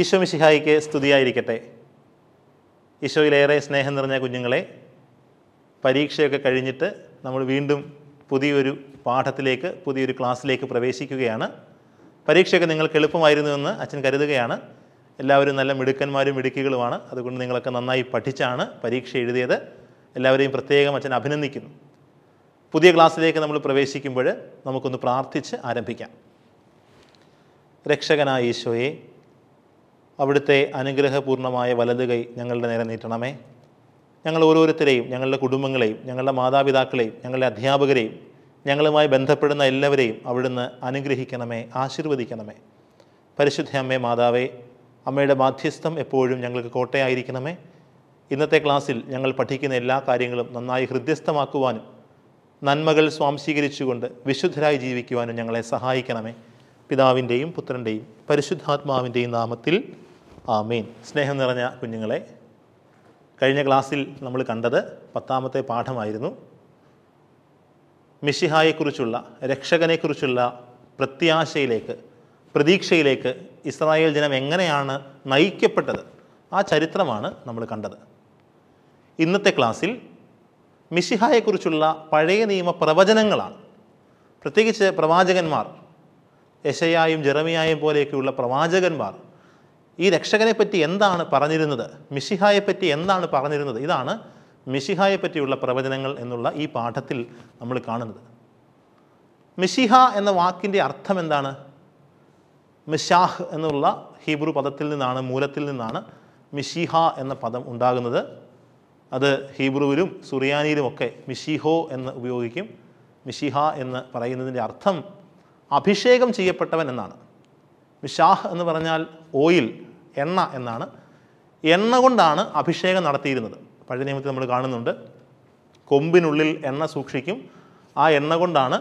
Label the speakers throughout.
Speaker 1: ഈശോ മിശിഹായിക്ക് സ്തുതിയായിരിക്കട്ടെ ഈശോയിലേറെ സ്നേഹം നിറഞ്ഞ കുഞ്ഞുങ്ങളെ പരീക്ഷയൊക്കെ കഴിഞ്ഞിട്ട് നമ്മൾ വീണ്ടും പുതിയൊരു പാഠത്തിലേക്ക് പുതിയൊരു ക്ലാസ്സിലേക്ക് പ്രവേശിക്കുകയാണ് പരീക്ഷയൊക്കെ നിങ്ങൾക്ക് എന്ന് അച്ഛൻ കരുതുകയാണ് എല്ലാവരും നല്ല മിടുക്കന്മാരും മിടുക്കികളുമാണ് അതുകൊണ്ട് നിങ്ങളൊക്കെ നന്നായി പഠിച്ചാണ് പരീക്ഷ എഴുതിയത് എല്ലാവരെയും പ്രത്യേകം അച്ഛൻ അഭിനന്ദിക്കുന്നു പുതിയ ക്ലാസ്സിലേക്ക് നമ്മൾ പ്രവേശിക്കുമ്പോൾ നമുക്കൊന്ന് പ്രാർത്ഥിച്ച് ആരംഭിക്കാം രക്ഷകനായ ഈശോയെ അവിടുത്തെ അനുഗ്രഹപൂർണമായ വലത് കൈ ഞങ്ങളുടെ നേരെ നീട്ടണമേ ഞങ്ങൾ ഓരോരുത്തരെയും ഞങ്ങളുടെ കുടുംബങ്ങളെയും ഞങ്ങളുടെ മാതാപിതാക്കളെയും ഞങ്ങളുടെ അധ്യാപകരെയും ഞങ്ങളുമായി ബന്ധപ്പെടുന്ന എല്ലാവരെയും അവിടുന്ന് അനുഗ്രഹിക്കണമേ ആശീർവദിക്കണമേ പരിശുദ്ധ അമ്മേ മാതാവേ അമ്മയുടെ മാധ്യസ്ഥം എപ്പോഴും ഞങ്ങൾക്ക് കോട്ടയായിരിക്കണമേ ഇന്നത്തെ ക്ലാസ്സിൽ ഞങ്ങൾ പഠിക്കുന്ന എല്ലാ കാര്യങ്ങളും നന്നായി ഹൃദ്യസ്ഥമാക്കുവാനും നന്മകൾ സ്വാംശീകരിച്ചുകൊണ്ട് വിശുദ്ധരായി ജീവിക്കുവാനും ഞങ്ങളെ സഹായിക്കണമേ പിതാവിൻ്റെയും പുത്രൻ്റെയും പരിശുദ്ധാത്മാവിൻ്റെയും നാമത്തിൽ മീൻ സ്നേഹം നിറഞ്ഞ കുഞ്ഞുങ്ങളെ കഴിഞ്ഞ ക്ലാസ്സിൽ നമ്മൾ കണ്ടത് പത്താമത്തെ പാഠമായിരുന്നു മിഷിഹായെക്കുറിച്ചുള്ള രക്ഷകനെക്കുറിച്ചുള്ള പ്രത്യാശയിലേക്ക് പ്രതീക്ഷയിലേക്ക് ഇസ്രായേൽ ജനം എങ്ങനെയാണ് നയിക്കപ്പെട്ടത് ആ ചരിത്രമാണ് നമ്മൾ കണ്ടത് ഇന്നത്തെ ക്ലാസ്സിൽ മിഷിഹായെക്കുറിച്ചുള്ള പഴയ നിയമ പ്രവചനങ്ങളാണ് പ്രത്യേകിച്ച് പ്രവാചകന്മാർ യശയായും ജെറമിയായും പോലെയൊക്കെയുള്ള പ്രവാചകന്മാർ ഈ രക്ഷകനെ പറ്റി എന്താണ് പറഞ്ഞിരുന്നത് മിഷിഹായെ പറ്റി എന്താണ് പറഞ്ഞിരുന്നത് ഇതാണ് മിഷിഹായെ പറ്റിയുള്ള പ്രവചനങ്ങൾ എന്നുള്ള ഈ പാഠത്തിൽ നമ്മൾ കാണുന്നത് മിഷിഹ എന്ന വാക്കിൻ്റെ അർത്ഥം എന്താണ് മിഷാഹ് എന്നുള്ള ഹീബ്രു പദത്തിൽ നിന്നാണ് മൂലത്തിൽ നിന്നാണ് മിഷിഹ എന്ന പദം ഉണ്ടാകുന്നത് അത് ഹീബ്രുവിലും ഒക്കെ മിഷിഹോ എന്ന് ഉപയോഗിക്കും മിഷിഹ എന്ന് പറയുന്നതിൻ്റെ അർത്ഥം അഭിഷേകം ചെയ്യപ്പെട്ടവൻ എന്നാണ് മിഷാഹ് എന്ന് പറഞ്ഞാൽ ഓയിൽ എണ്ണ എന്നാണ് എണ്ണ കൊണ്ടാണ് അഭിഷേകം നടത്തിയിരുന്നത് പഴയ നിയമത്തിൽ നമ്മൾ കാണുന്നുണ്ട് കൊമ്പിനുള്ളിൽ എണ്ണ സൂക്ഷിക്കും ആ എണ്ണ കൊണ്ടാണ്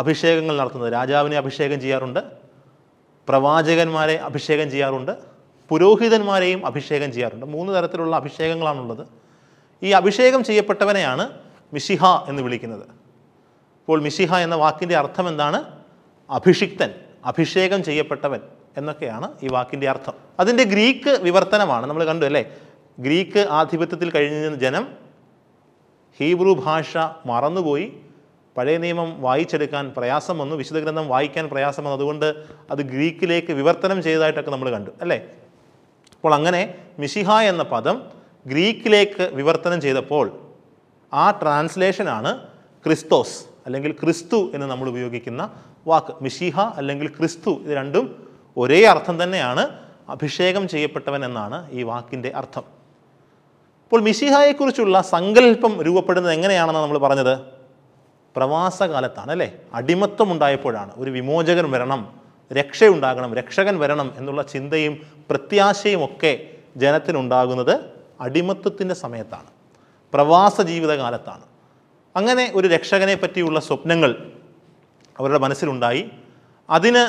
Speaker 1: അഭിഷേകങ്ങൾ നടത്തുന്നത് രാജാവിനെ അഭിഷേകം ചെയ്യാറുണ്ട് പ്രവാചകന്മാരെ അഭിഷേകം ചെയ്യാറുണ്ട് പുരോഹിതന്മാരെയും അഭിഷേകം ചെയ്യാറുണ്ട് മൂന്ന് തരത്തിലുള്ള അഭിഷേകങ്ങളാണുള്ളത് ഈ അഭിഷേകം ചെയ്യപ്പെട്ടവനെയാണ് മിശിഹ എന്ന് വിളിക്കുന്നത് അപ്പോൾ മിശിഹ എന്ന വാക്കിൻ്റെ അർത്ഥം എന്താണ് അഭിഷിക്തൻ അഭിഷേകം ചെയ്യപ്പെട്ടവൻ എന്നൊക്കെയാണ് ഈ വാക്കിൻ്റെ അർത്ഥം അതിൻ്റെ ഗ്രീക്ക് വിവർത്തനമാണ് നമ്മൾ കണ്ടു അല്ലേ ഗ്രീക്ക് ആധിപത്യത്തിൽ കഴിഞ്ഞ ജനം ഹീബ്രു ഭാഷ മറന്നുപോയി പഴയ നിയമം വായിച്ചെടുക്കാൻ പ്രയാസം വന്നു വിശുദ്ധ ഗ്രന്ഥം വായിക്കാൻ പ്രയാസം വന്നു അതുകൊണ്ട് അത് ഗ്രീക്കിലേക്ക് വിവർത്തനം ചെയ്തതായിട്ടൊക്കെ നമ്മൾ കണ്ടു അല്ലേ അപ്പോൾ അങ്ങനെ മിഷിഹ എന്ന പദം ഗ്രീക്കിലേക്ക് വിവർത്തനം ചെയ്തപ്പോൾ ആ ട്രാൻസ്ലേഷനാണ് ക്രിസ്തോസ് അല്ലെങ്കിൽ ക്രിസ്തു എന്ന് നമ്മൾ ഉപയോഗിക്കുന്ന വാക്ക് മിഷിഹ അല്ലെങ്കിൽ ക്രിസ്തു ഇത് രണ്ടും ഒരേ അർത്ഥം തന്നെയാണ് അഭിഷേകം ചെയ്യപ്പെട്ടവൻ എന്നാണ് ഈ വാക്കിൻ്റെ അർത്ഥം അപ്പോൾ മിശിഹായെക്കുറിച്ചുള്ള സങ്കല്പം രൂപപ്പെടുന്നത് എങ്ങനെയാണെന്ന് നമ്മൾ പറഞ്ഞത് പ്രവാസകാലത്താണ് അല്ലേ അടിമത്വം ഉണ്ടായപ്പോഴാണ് ഒരു വിമോചകൻ വരണം രക്ഷയുണ്ടാകണം രക്ഷകൻ വരണം എന്നുള്ള ചിന്തയും പ്രത്യാശയും ഒക്കെ ജനത്തിനുണ്ടാകുന്നത് അടിമത്വത്തിൻ്റെ സമയത്താണ് പ്രവാസ ജീവിതകാലത്താണ് അങ്ങനെ ഒരു രക്ഷകനെ പറ്റിയുള്ള സ്വപ്നങ്ങൾ അവരുടെ മനസ്സിലുണ്ടായി അതിന്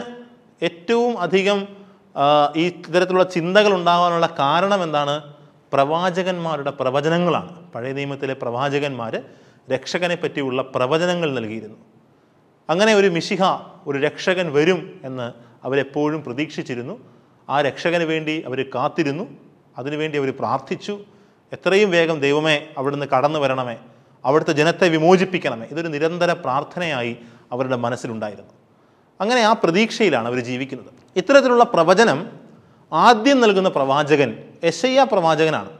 Speaker 1: ഏറ്റവും അധികം ഈ ഇത്തരത്തിലുള്ള ചിന്തകൾ ഉണ്ടാകാനുള്ള കാരണം എന്താണ് പ്രവാചകന്മാരുടെ പ്രവചനങ്ങളാണ് പഴയ നിയമത്തിലെ പ്രവാചകന്മാർ രക്ഷകനെ പറ്റിയുള്ള പ്രവചനങ്ങൾ നൽകിയിരുന്നു അങ്ങനെ ഒരു മിശിഹ ഒരു രക്ഷകൻ വരും എന്ന് അവരെപ്പോഴും പ്രതീക്ഷിച്ചിരുന്നു ആ രക്ഷകന് വേണ്ടി അവർ കാത്തിരുന്നു അതിനുവേണ്ടി അവർ പ്രാർത്ഥിച്ചു എത്രയും വേഗം ദൈവമേ അവിടുന്ന് കടന്നു വരണമേ അവിടുത്തെ ജനത്തെ വിമോചിപ്പിക്കണമേ ഇതൊരു നിരന്തര പ്രാർത്ഥനയായി അവരുടെ മനസ്സിലുണ്ടായിരുന്നു അങ്ങനെ ആ പ്രതീക്ഷയിലാണ് അവർ ജീവിക്കുന്നത് ഇത്തരത്തിലുള്ള പ്രവചനം ആദ്യം നൽകുന്ന പ്രവാചകൻ യശയ്യ പ്രവാചകനാണ്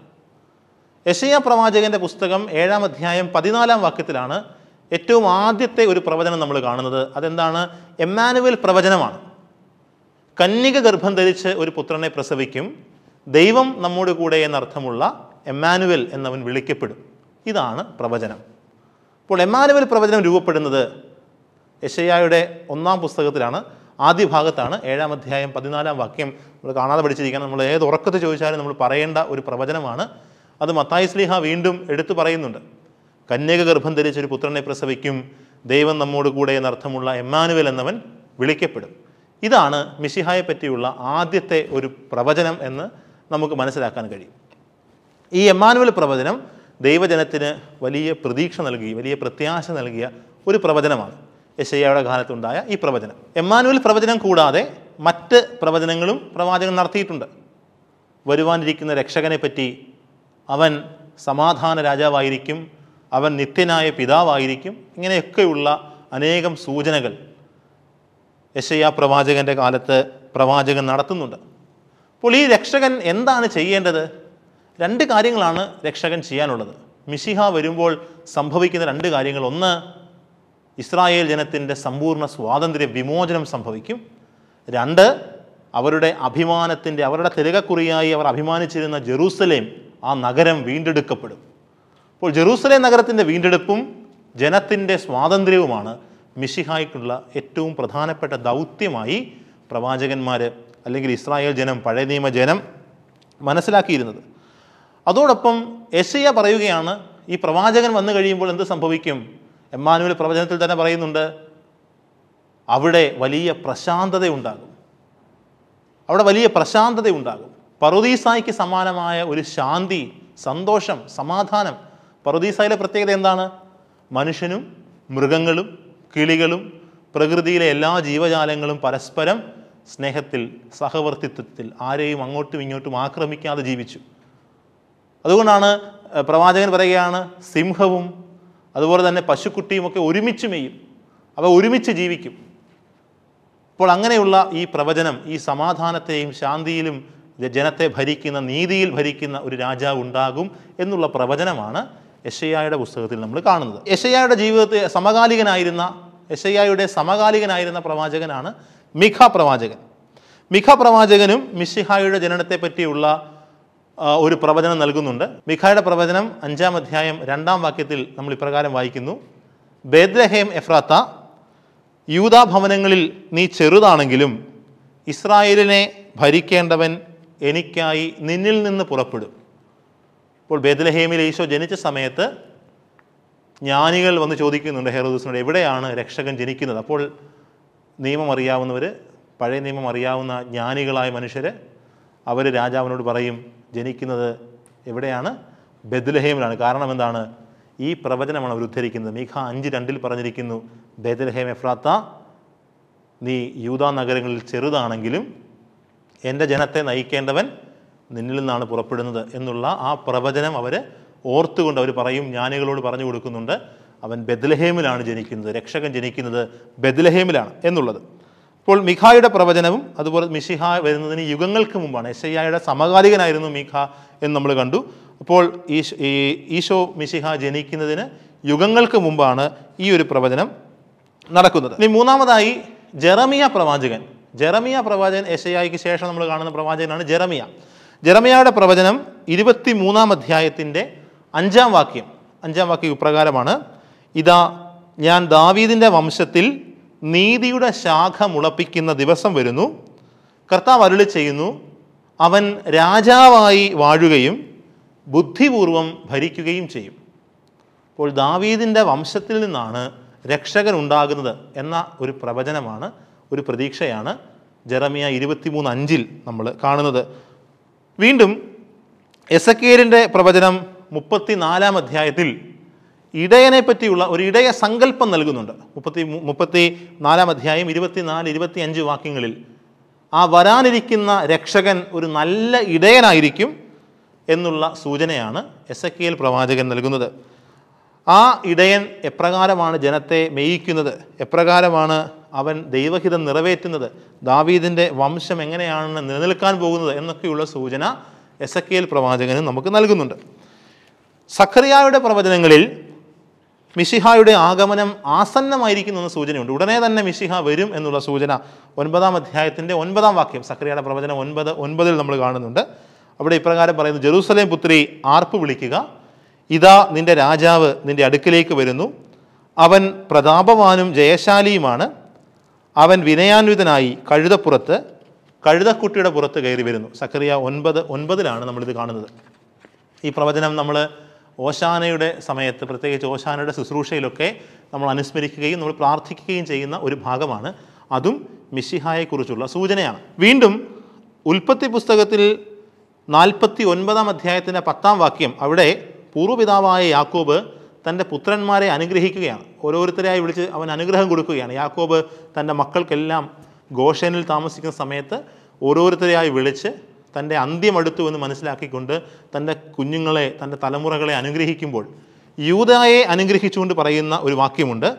Speaker 1: യശയ്യ പ്രവാചകൻ്റെ പുസ്തകം ഏഴാം അധ്യായം പതിനാലാം വാക്യത്തിലാണ് ഏറ്റവും ആദ്യത്തെ ഒരു പ്രവചനം നമ്മൾ കാണുന്നത് അതെന്താണ് എമ്മാനുവൽ പ്രവചനമാണ് കന്യക ഗർഭം ധരിച്ച് ഒരു പുത്രനെ പ്രസവിക്കും ദൈവം നമ്മോട് കൂടെ എന്നർത്ഥമുള്ള എമ്മാനുവൽ എന്നവൻ വിളിക്കപ്പെടും ഇതാണ് പ്രവചനം അപ്പോൾ എമ്മാനുവൽ പ്രവചനം രൂപപ്പെടുന്നത് യശയായുടെ ഒന്നാം പുസ്തകത്തിലാണ് ആദ്യ ഭാഗത്താണ് ഏഴാം അധ്യായം പതിനാലാം വാക്യം നമ്മൾ കാണാതെ പഠിച്ചിരിക്കണം നമ്മൾ ഏത് ഉറക്കത്ത് ചോദിച്ചാലും നമ്മൾ പറയേണ്ട ഒരു പ്രവചനമാണ് അത് മത്തായി സ്ലീഹ വീണ്ടും എടുത്തു പറയുന്നുണ്ട് കന്യക ഗർഭം ധരിച്ചൊരു ഒരു പുത്രനെ പ്രസവിക്കും ദൈവം നമ്മോട് കൂടെ എന്നർത്ഥമുള്ള എമ്മാനുവൽ എന്നവൻ വിളിക്കപ്പെടും ഇതാണ് മിഷിഹായെ പറ്റിയുള്ള ആദ്യത്തെ ഒരു പ്രവചനം എന്ന് നമുക്ക് മനസ്സിലാക്കാൻ കഴിയും ഈ എമ്മാനുവൽ പ്രവചനം ദൈവജനത്തിന് വലിയ പ്രതീക്ഷ നൽകി വലിയ പ്രത്യാശ നൽകിയ ഒരു പ്രവചനമാണ് യശയ്യയുടെ കാലത്തുണ്ടായ ഈ പ്രവചനം എമ്മാനുവൽ പ്രവചനം കൂടാതെ മറ്റ് പ്രവചനങ്ങളും പ്രവാചകൻ നടത്തിയിട്ടുണ്ട് വരുവാനിരിക്കുന്ന രക്ഷകനെപ്പറ്റി അവൻ സമാധാന രാജാവായിരിക്കും അവൻ നിത്യനായ പിതാവായിരിക്കും ഇങ്ങനെയൊക്കെയുള്ള അനേകം സൂചനകൾ യശയ്യ പ്രവാചകൻ്റെ കാലത്ത് പ്രവാചകൻ നടത്തുന്നുണ്ട് അപ്പോൾ ഈ രക്ഷകൻ എന്താണ് ചെയ്യേണ്ടത് രണ്ട് കാര്യങ്ങളാണ് രക്ഷകൻ ചെയ്യാനുള്ളത് മിശിഹ വരുമ്പോൾ സംഭവിക്കുന്ന രണ്ട് കാര്യങ്ങൾ ഒന്ന് ഇസ്രായേൽ ജനത്തിൻ്റെ സമ്പൂർണ്ണ സ്വാതന്ത്ര്യ വിമോചനം സംഭവിക്കും രണ്ട് അവരുടെ അഭിമാനത്തിൻ്റെ അവരുടെ തിരകക്കുറിയായി അവർ അഭിമാനിച്ചിരുന്ന ജെറൂസലേം ആ നഗരം വീണ്ടെടുക്കപ്പെടും അപ്പോൾ ജെറൂസലേം നഗരത്തിൻ്റെ വീണ്ടെടുപ്പും ജനത്തിൻ്റെ സ്വാതന്ത്ര്യവുമാണ് മിഷിഹായ്ക്കുള്ള ഏറ്റവും പ്രധാനപ്പെട്ട ദൗത്യമായി പ്രവാചകന്മാർ അല്ലെങ്കിൽ ഇസ്രായേൽ ജനം പഴയ നിയമ ജനം മനസ്സിലാക്കിയിരുന്നത് അതോടൊപ്പം യശയ പറയുകയാണ് ഈ പ്രവാചകൻ വന്നു കഴിയുമ്പോൾ എന്ത് സംഭവിക്കും എമ്മാനുവൽ പ്രവചനത്തിൽ തന്നെ പറയുന്നുണ്ട് അവിടെ വലിയ പ്രശാന്തതയുണ്ടാകും അവിടെ വലിയ പ്രശാന്തതയുണ്ടാകും പറുദീസായിക്ക് സമാനമായ ഒരു ശാന്തി സന്തോഷം സമാധാനം പറുദീസായിലെ പ്രത്യേകത എന്താണ് മനുഷ്യനും മൃഗങ്ങളും കിളികളും പ്രകൃതിയിലെ എല്ലാ ജീവജാലങ്ങളും പരസ്പരം സ്നേഹത്തിൽ സഹവർത്തിത്വത്തിൽ ആരെയും അങ്ങോട്ടും ഇങ്ങോട്ടും ആക്രമിക്കാതെ ജീവിച്ചു അതുകൊണ്ടാണ് പ്രവാചകൻ പറയുകയാണ് സിംഹവും അതുപോലെ തന്നെ പശുക്കുട്ടിയുമൊക്കെ ഒരുമിച്ച് മെയ്യും അവ ഒരുമിച്ച് ജീവിക്കും അപ്പോൾ അങ്ങനെയുള്ള ഈ പ്രവചനം ഈ സമാധാനത്തെയും ശാന്തിയിലും ജനത്തെ ഭരിക്കുന്ന നീതിയിൽ ഭരിക്കുന്ന ഒരു രാജാവ് ഉണ്ടാകും എന്നുള്ള പ്രവചനമാണ് യശയായുടെ പുസ്തകത്തിൽ നമ്മൾ കാണുന്നത് യശയായുടെ ജീവിതത്തെ സമകാലികനായിരുന്ന യശയായുടെ സമകാലികനായിരുന്ന പ്രവാചകനാണ് മിഖ പ്രവാചകൻ മിഖ പ്രവാചകനും മിഷിഹായുടെ ജനനത്തെ പറ്റിയുള്ള ഒരു പ്രവചനം നൽകുന്നുണ്ട് മിഖായുടെ പ്രവചനം അഞ്ചാം അധ്യായം രണ്ടാം വാക്യത്തിൽ നമ്മൾ ഇപ്രകാരം വായിക്കുന്നു ബേദ്രഹേം എഫ്രാത്ത യൂതാഭവനങ്ങളിൽ ഭവനങ്ങളിൽ നീ ചെറുതാണെങ്കിലും ഇസ്രായേലിനെ ഭരിക്കേണ്ടവൻ എനിക്കായി നിന്നിൽ നിന്ന് പുറപ്പെടും ഇപ്പോൾ ബേദ്ലഹേമിൽ ഈശോ ജനിച്ച സമയത്ത് ജ്ഞാനികൾ വന്ന് ചോദിക്കുന്നുണ്ട് ഹെറോദൂസിനോട് എവിടെയാണ് രക്ഷകൻ ജനിക്കുന്നത് അപ്പോൾ നിയമം അറിയാവുന്നവർ പഴയ നിയമം അറിയാവുന്ന ജ്ഞാനികളായ മനുഷ്യർ അവർ രാജാവിനോട് പറയും ജനിക്കുന്നത് എവിടെയാണ് ബദലഹേമിലാണ് കാരണം എന്താണ് ഈ പ്രവചനമാണ് അവർ ഉദ്ധരിക്കുന്നത് മീഖ അഞ്ച് രണ്ടിൽ പറഞ്ഞിരിക്കുന്നു ബദലഹേം എഫ്രാത്ത നീ യൂതാ നഗരങ്ങളിൽ ചെറുതാണെങ്കിലും എൻ്റെ ജനത്തെ നയിക്കേണ്ടവൻ നിന്നിൽ നിന്നാണ് പുറപ്പെടുന്നത് എന്നുള്ള ആ പ്രവചനം അവർ ഓർത്തുകൊണ്ട് അവർ പറയും ജ്ഞാനികളോട് പറഞ്ഞു കൊടുക്കുന്നുണ്ട് അവൻ ബദലഹേമിലാണ് ജനിക്കുന്നത് രക്ഷകൻ ജനിക്കുന്നത് ബദലഹേമിലാണ് എന്നുള്ളത് ഇപ്പോൾ മിഖായുടെ പ്രവചനവും അതുപോലെ മിഷിഹ വരുന്നതിന് യുഗങ്ങൾക്ക് മുമ്പാണ് എഷയ്യായുടെ സമകാലികനായിരുന്നു മിഖ എന്ന് നമ്മൾ കണ്ടു അപ്പോൾ ഈശോ മിഷിഹ ജനിക്കുന്നതിന് യുഗങ്ങൾക്ക് മുമ്പാണ് ഈ ഒരു പ്രവചനം നടക്കുന്നത് ഇനി മൂന്നാമതായി ജെറമിയ പ്രവാചകൻ ജെറമിയ പ്രവാചകൻ എഷയായിക്ക് ശേഷം നമ്മൾ കാണുന്ന പ്രവാചകനാണ് ജെറമിയ ജെറമിയയുടെ പ്രവചനം ഇരുപത്തി മൂന്നാം അധ്യായത്തിൻ്റെ അഞ്ചാം വാക്യം അഞ്ചാം വാക്യം ഇപ്രകാരമാണ് ഇതാ ഞാൻ ദാവീദിൻ്റെ വംശത്തിൽ നീതിയുടെ ശാഖ മുളപ്പിക്കുന്ന ദിവസം വരുന്നു കർത്താവ് അരുളി ചെയ്യുന്നു അവൻ രാജാവായി വാഴുകയും ബുദ്ധിപൂർവം ഭരിക്കുകയും ചെയ്യും അപ്പോൾ ദാവീദിൻ്റെ വംശത്തിൽ നിന്നാണ് രക്ഷകൻ ഉണ്ടാകുന്നത് എന്ന ഒരു പ്രവചനമാണ് ഒരു പ്രതീക്ഷയാണ് ജെറമിയ ഇരുപത്തിമൂന്ന് അഞ്ചിൽ നമ്മൾ കാണുന്നത് വീണ്ടും എസക്കേലിൻ്റെ പ്രവചനം മുപ്പത്തിനാലാം അധ്യായത്തിൽ ഇടയനെ പറ്റിയുള്ള ഒരു ഇടയ സങ്കല്പം നൽകുന്നുണ്ട് മുപ്പത്തി മുപ്പത്തി നാലാം അധ്യായം ഇരുപത്തിനാല് ഇരുപത്തി അഞ്ച് വാക്യങ്ങളിൽ ആ വരാനിരിക്കുന്ന രക്ഷകൻ ഒരു നല്ല ഇടയനായിരിക്കും എന്നുള്ള സൂചനയാണ് എസ് എ പ്രവാചകൻ നൽകുന്നത് ആ ഇടയൻ എപ്രകാരമാണ് ജനത്തെ മേയിക്കുന്നത് എപ്രകാരമാണ് അവൻ ദൈവഹിതം നിറവേറ്റുന്നത് ദാവീദിൻ്റെ വംശം എങ്ങനെയാണ് നിലനിൽക്കാൻ പോകുന്നത് എന്നൊക്കെയുള്ള സൂചന എസ് പ്രവാചകന് നമുക്ക് നൽകുന്നുണ്ട് സഖറിയായുടെ പ്രവചനങ്ങളിൽ മിശിഹായുടെ ആഗമനം ആസന്നമായിരിക്കുന്നു എന്ന സൂചനയുണ്ട് ഉടനെ തന്നെ മിശിഹ വരും എന്നുള്ള സൂചന ഒൻപതാം അധ്യായത്തിൻ്റെ ഒൻപതാം വാക്യം സക്രിയയുടെ പ്രവചനം ഒൻപത് ഒൻപതിൽ നമ്മൾ കാണുന്നുണ്ട് അവിടെ ഇപ്രകാരം പറയുന്നു ജെറൂസലേം പുത്രി ആർപ്പ് വിളിക്കുക ഇതാ നിന്റെ രാജാവ് നിന്റെ അടുക്കിലേക്ക് വരുന്നു അവൻ പ്രതാപവാനും ജയശാലിയുമാണ് അവൻ വിനയാന്വിതനായി കഴുതപ്പുറത്ത് കഴുതക്കുട്ടിയുടെ പുറത്ത് കയറി വരുന്നു സക്രിയ ഒൻപത് ഒൻപതിലാണ് നമ്മളിത് കാണുന്നത് ഈ പ്രവചനം നമ്മൾ ഓശാനയുടെ സമയത്ത് പ്രത്യേകിച്ച് ഓശാനയുടെ ശുശ്രൂഷയിലൊക്കെ നമ്മൾ അനുസ്മരിക്കുകയും നമ്മൾ പ്രാർത്ഥിക്കുകയും ചെയ്യുന്ന ഒരു ഭാഗമാണ് അതും മിഷിഹായെക്കുറിച്ചുള്ള സൂചനയാണ് വീണ്ടും ഉൽപ്പത്തി പുസ്തകത്തിൽ നാൽപ്പത്തി ഒൻപതാം അധ്യായത്തിൻ്റെ പത്താം വാക്യം അവിടെ പൂർവ്വപിതാവായ യാക്കോബ് തൻ്റെ പുത്രന്മാരെ അനുഗ്രഹിക്കുകയാണ് ഓരോരുത്തരെയായി വിളിച്ച് അവൻ അനുഗ്രഹം കൊടുക്കുകയാണ് യാക്കോബ് തൻ്റെ മക്കൾക്കെല്ലാം ഗോഷനിൽ താമസിക്കുന്ന സമയത്ത് ഓരോരുത്തരെയായി വിളിച്ച് തൻ്റെ അന്ത്യം അടുത്തു എന്ന് മനസ്സിലാക്കിക്കൊണ്ട് തൻ്റെ കുഞ്ഞുങ്ങളെ തൻ്റെ തലമുറകളെ അനുഗ്രഹിക്കുമ്പോൾ യൂതായെ അനുഗ്രഹിച്ചുകൊണ്ട് പറയുന്ന ഒരു വാക്യമുണ്ട്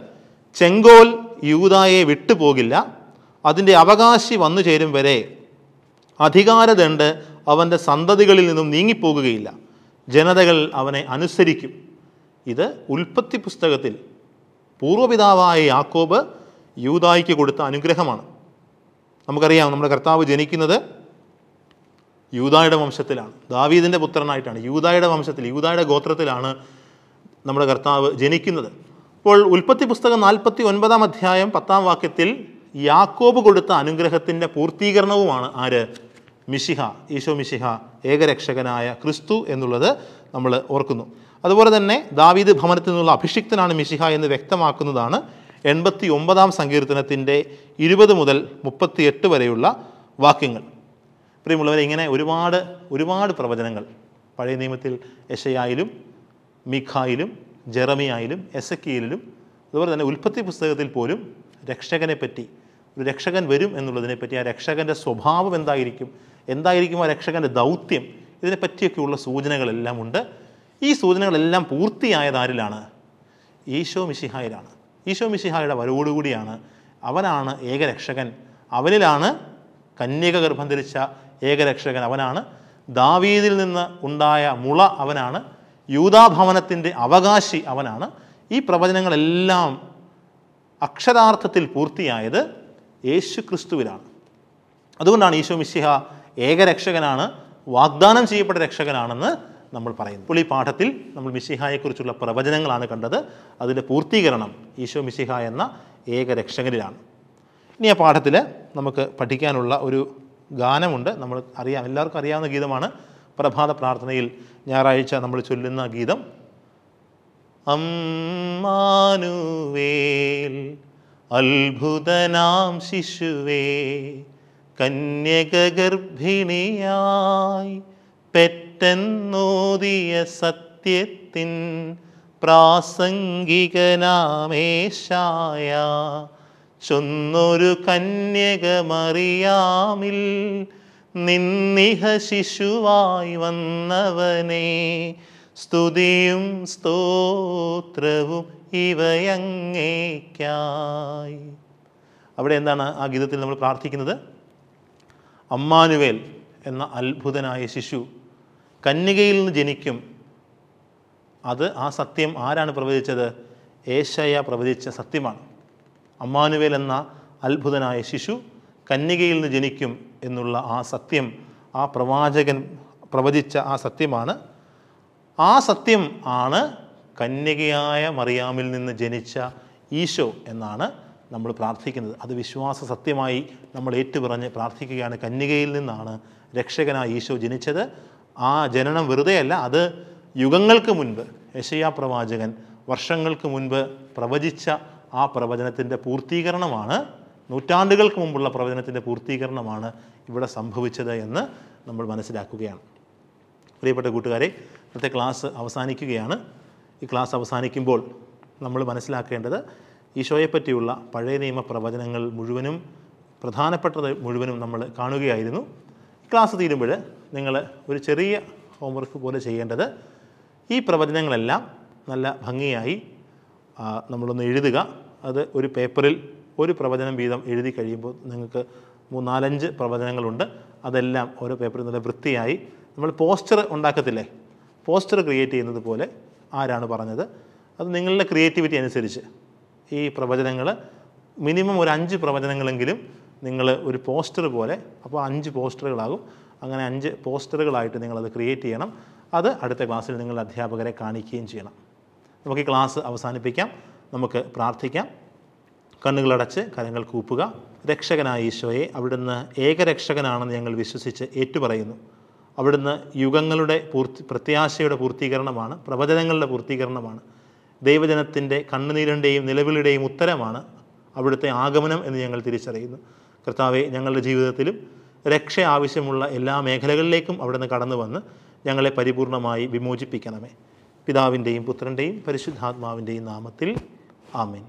Speaker 1: ചെങ്കോൽ യൂതായെ വിട്ടുപോകില്ല അതിൻ്റെ അവകാശി വന്നു ചേരും വരെ അധികാരതണ്ട് അവൻ്റെ സന്തതികളിൽ നിന്നും നീങ്ങിപ്പോകുകയില്ല ജനതകൾ അവനെ അനുസരിക്കും ഇത് ഉൽപ്പത്തി പുസ്തകത്തിൽ പൂർവ്വപിതാവായ യാക്കോബ് യൂതായിക്ക് കൊടുത്ത അനുഗ്രഹമാണ് നമുക്കറിയാം നമ്മുടെ കർത്താവ് ജനിക്കുന്നത് യൂതായുടെ വംശത്തിലാണ് ദാവീദിൻ്റെ പുത്രനായിട്ടാണ് യൂതായുടെ വംശത്തിൽ യൂതായുടെ ഗോത്രത്തിലാണ് നമ്മുടെ കർത്താവ് ജനിക്കുന്നത് അപ്പോൾ ഉൽപ്പത്തി പുസ്തകം നാൽപ്പത്തി ഒൻപതാം അധ്യായം പത്താം വാക്യത്തിൽ യാക്കോബ് കൊടുത്ത അനുഗ്രഹത്തിൻ്റെ പൂർത്തീകരണവുമാണ് ആര് മിശിഹ ഈശോ മിശിഹ ഏകരക്ഷകനായ ക്രിസ്തു എന്നുള്ളത് നമ്മൾ ഓർക്കുന്നു അതുപോലെ തന്നെ ദാവീദ് ഭവനത്തിൽ നിന്നുള്ള അഭിഷിക്തനാണ് മിശിഹ എന്ന് വ്യക്തമാക്കുന്നതാണ് എൺപത്തി ഒമ്പതാം സങ്കീർത്തനത്തിൻ്റെ ഇരുപത് മുതൽ മുപ്പത്തിയെട്ട് വരെയുള്ള വാക്യങ്ങൾ പ്രിയമുള്ളവർ ഇങ്ങനെ ഒരുപാട് ഒരുപാട് പ്രവചനങ്ങൾ പഴയ നിയമത്തിൽ യശയായാലും മിഖായിലും ജെറമിയായാലും എസക്കിയിലും അതുപോലെ തന്നെ ഉൽപ്പത്തി പുസ്തകത്തിൽ പോലും രക്ഷകനെ പറ്റി ഒരു രക്ഷകൻ വരും എന്നുള്ളതിനെപ്പറ്റി ആ രക്ഷകൻ്റെ സ്വഭാവം എന്തായിരിക്കും എന്തായിരിക്കും ആ രക്ഷകൻ്റെ ദൗത്യം ഇതിനെപ്പറ്റിയൊക്കെയുള്ള സൂചനകളെല്ലാം ഉണ്ട് ഈ സൂചനകളെല്ലാം പൂർത്തിയായതാരിലാണ് ഈശോ മിശിഹായിലാണ് ഈശോ മിശിഹായുടെ വരവോടുകൂടിയാണ് അവനാണ് ഏകരക്ഷകൻ അവനിലാണ് കന്യക ഗർഭം ധരിച്ച ഏകരക്ഷകൻ അവനാണ് ദാവീദിൽ നിന്ന് ഉണ്ടായ മുള അവനാണ് യൂതാഭവനത്തിൻ്റെ അവകാശി അവനാണ് ഈ പ്രവചനങ്ങളെല്ലാം അക്ഷരാർത്ഥത്തിൽ പൂർത്തിയായത് യേശു ക്രിസ്തുവിലാണ് അതുകൊണ്ടാണ് ഈശോ മിശിഹ ഏകരക്ഷകനാണ് വാഗ്ദാനം ചെയ്യപ്പെട്ട രക്ഷകനാണെന്ന് നമ്മൾ പറയുന്നു ഇപ്പോൾ ഈ പാഠത്തിൽ നമ്മൾ മിശിഹായെക്കുറിച്ചുള്ള പ്രവചനങ്ങളാണ് കണ്ടത് അതിൻ്റെ പൂർത്തീകരണം ഈശോ മിശിഹ എന്ന ഏകരക്ഷകനിലാണ് ഇനി ആ പാഠത്തിൽ നമുക്ക് പഠിക്കാനുള്ള ഒരു ഗാനമുണ്ട് നമ്മൾ അറിയാം എല്ലാവർക്കും അറിയാവുന്ന ഗീതമാണ് പ്രഭാത പ്രാർത്ഥനയിൽ ഞായറാഴ്ച നമ്മൾ ചൊല്ലുന്ന ഗീതം അമ്മാനുവേൽ അത്ഭുതനാം ശിശുവേ കന്യക ഗർഭിണിയായി പെറ്റെന്നോതിയ സത്യത്തിൻ പ്രാസംഗികനാമേശായ ചൊന്നൊരു കന്യക മറിയാമിൽ നിന്നിഹ ശിശുവായി വന്നവനെ സ്തുതിയും സ്തോത്രവും ഇവയങ്ങേക്കായി അവിടെ എന്താണ് ആ ഗീതത്തിൽ നമ്മൾ പ്രാർത്ഥിക്കുന്നത് അമ്മാനുവേൽ എന്ന അത്ഭുതനായ ശിശു കന്യകയിൽ നിന്ന് ജനിക്കും അത് ആ സത്യം ആരാണ് പ്രവചിച്ചത് ഏശയ പ്രവചിച്ച സത്യമാണ് അമ്മാനുവേൽ എന്ന അത്ഭുതനായ ശിശു കന്യകയിൽ നിന്ന് ജനിക്കും എന്നുള്ള ആ സത്യം ആ പ്രവാചകൻ പ്രവചിച്ച ആ സത്യമാണ് ആ സത്യം ആണ് കന്യകയായ മറിയാമിൽ നിന്ന് ജനിച്ച ഈശോ എന്നാണ് നമ്മൾ പ്രാർത്ഥിക്കുന്നത് അത് വിശ്വാസ സത്യമായി നമ്മൾ ഏറ്റുപറഞ്ഞ് പ്രാർത്ഥിക്കുകയാണ് കന്യകയിൽ നിന്നാണ് രക്ഷകനായ ഈശോ ജനിച്ചത് ആ ജനനം വെറുതെയല്ല അത് യുഗങ്ങൾക്ക് മുൻപ് യശയാ പ്രവാചകൻ വർഷങ്ങൾക്ക് മുൻപ് പ്രവചിച്ച ആ പ്രവചനത്തിൻ്റെ പൂർത്തീകരണമാണ് നൂറ്റാണ്ടുകൾക്ക് മുമ്പുള്ള പ്രവചനത്തിൻ്റെ പൂർത്തീകരണമാണ് ഇവിടെ സംഭവിച്ചത് എന്ന് നമ്മൾ മനസ്സിലാക്കുകയാണ് പ്രിയപ്പെട്ട കൂട്ടുകാരെ ഇന്നത്തെ ക്ലാസ് അവസാനിക്കുകയാണ് ഈ ക്ലാസ് അവസാനിക്കുമ്പോൾ നമ്മൾ മനസ്സിലാക്കേണ്ടത് ഈശോയെപ്പറ്റിയുള്ള പഴയ നിയമ പ്രവചനങ്ങൾ മുഴുവനും പ്രധാനപ്പെട്ടത് മുഴുവനും നമ്മൾ കാണുകയായിരുന്നു ക്ലാസ് തീരുമ്പോൾ നിങ്ങൾ ഒരു ചെറിയ ഹോംവർക്ക് പോലെ ചെയ്യേണ്ടത് ഈ പ്രവചനങ്ങളെല്ലാം നല്ല ഭംഗിയായി നമ്മളൊന്ന് എഴുതുക അത് ഒരു പേപ്പറിൽ ഒരു പ്രവചനം വീതം എഴുതി കഴിയുമ്പോൾ നിങ്ങൾക്ക് മൂന്നാലഞ്ച് പ്രവചനങ്ങളുണ്ട് അതെല്ലാം ഓരോ പേപ്പറിൽ നല്ല വൃത്തിയായി നമ്മൾ പോസ്റ്റർ ഉണ്ടാക്കത്തില്ലേ പോസ്റ്റർ ക്രിയേറ്റ് ചെയ്യുന്നത് പോലെ ആരാണ് പറഞ്ഞത് അത് നിങ്ങളുടെ ക്രിയേറ്റിവിറ്റി അനുസരിച്ച് ഈ പ്രവചനങ്ങൾ മിനിമം ഒരു അഞ്ച് പ്രവചനങ്ങളെങ്കിലും നിങ്ങൾ ഒരു പോസ്റ്റർ പോലെ അപ്പോൾ അഞ്ച് പോസ്റ്ററുകളാകും അങ്ങനെ അഞ്ച് പോസ്റ്ററുകളായിട്ട് നിങ്ങളത് ക്രിയേറ്റ് ചെയ്യണം അത് അടുത്ത ക്ലാസ്സിൽ നിങ്ങളുടെ അധ്യാപകരെ കാണിക്കുകയും ചെയ്യണം നമുക്ക് ഈ ക്ലാസ് അവസാനിപ്പിക്കാം നമുക്ക് പ്രാർത്ഥിക്കാം കണ്ണുകളടച്ച് കരങ്ങൾ കൂപ്പുക രക്ഷകനായ ഈശോയെ അവിടുന്ന് ഏകരക്ഷകനാണെന്ന് ഞങ്ങൾ വിശ്വസിച്ച് ഏറ്റുപറയുന്നു അവിടുന്ന് യുഗങ്ങളുടെ പൂർത്തി പ്രത്യാശയുടെ പൂർത്തീകരണമാണ് പ്രവചനങ്ങളുടെ പൂർത്തീകരണമാണ് ദൈവജനത്തിൻ്റെ കണ്ണുനീരിൻ്റെയും നിലവിളിയുടെയും ഉത്തരമാണ് അവിടുത്തെ ആഗമനം എന്ന് ഞങ്ങൾ തിരിച്ചറിയുന്നു കർത്താവെ ഞങ്ങളുടെ ജീവിതത്തിലും രക്ഷ ആവശ്യമുള്ള എല്ലാ മേഖലകളിലേക്കും അവിടുന്ന് കടന്നു വന്ന് ഞങ്ങളെ പരിപൂർണമായി വിമോചിപ്പിക്കണമേ പിതാവിൻ്റെയും പുത്രൻ്റെയും പരിശുദ്ധാത്മാവിൻ്റെയും നാമത്തിൽ ആമേൻ